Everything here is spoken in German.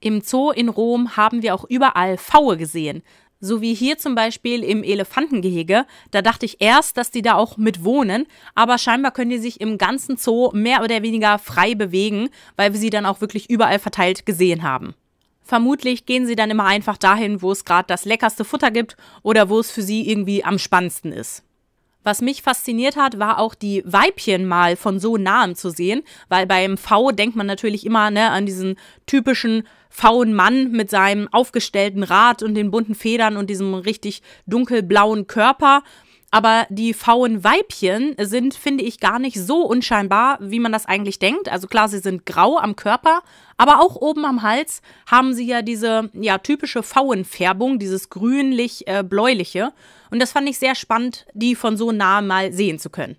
Im Zoo in Rom haben wir auch überall Vaue gesehen. So wie hier zum Beispiel im Elefantengehege. Da dachte ich erst, dass die da auch mit wohnen, aber scheinbar können die sich im ganzen Zoo mehr oder weniger frei bewegen, weil wir sie dann auch wirklich überall verteilt gesehen haben. Vermutlich gehen sie dann immer einfach dahin, wo es gerade das leckerste Futter gibt oder wo es für sie irgendwie am spannendsten ist. Was mich fasziniert hat, war auch die Weibchen mal von so nahem zu sehen, weil beim V denkt man natürlich immer ne, an diesen typischen faulen Mann mit seinem aufgestellten Rad und den bunten Federn und diesem richtig dunkelblauen Körper. Aber die faulen Weibchen sind, finde ich, gar nicht so unscheinbar, wie man das eigentlich denkt. Also klar, sie sind grau am Körper, aber auch oben am Hals haben sie ja diese ja, typische Pfauenfärbung, dieses grünlich-bläuliche. Äh, Und das fand ich sehr spannend, die von so nahe mal sehen zu können.